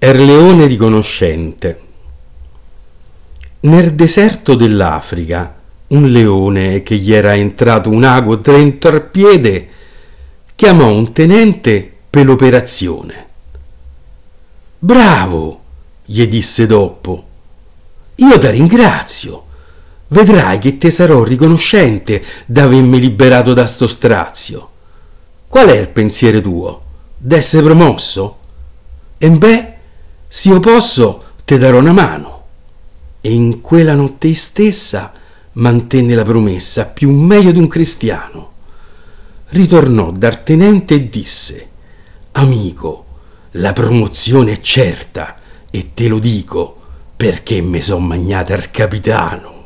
Erleone riconoscente Nel deserto dell'Africa un leone che gli era entrato un ago dentro al piede chiamò un tenente per l'operazione. Bravo, gli disse dopo. Io ti ringrazio. Vedrai che te sarò riconoscente d'avermi liberato da sto strazio. Qual è il pensiero tuo? D'essere promosso? E beh, se io posso, te darò una mano. E in quella notte stessa mantenne la promessa più meglio di un cristiano. Ritornò dal tenente e disse, Amico, la promozione è certa e te lo dico perché me son magnata il capitano.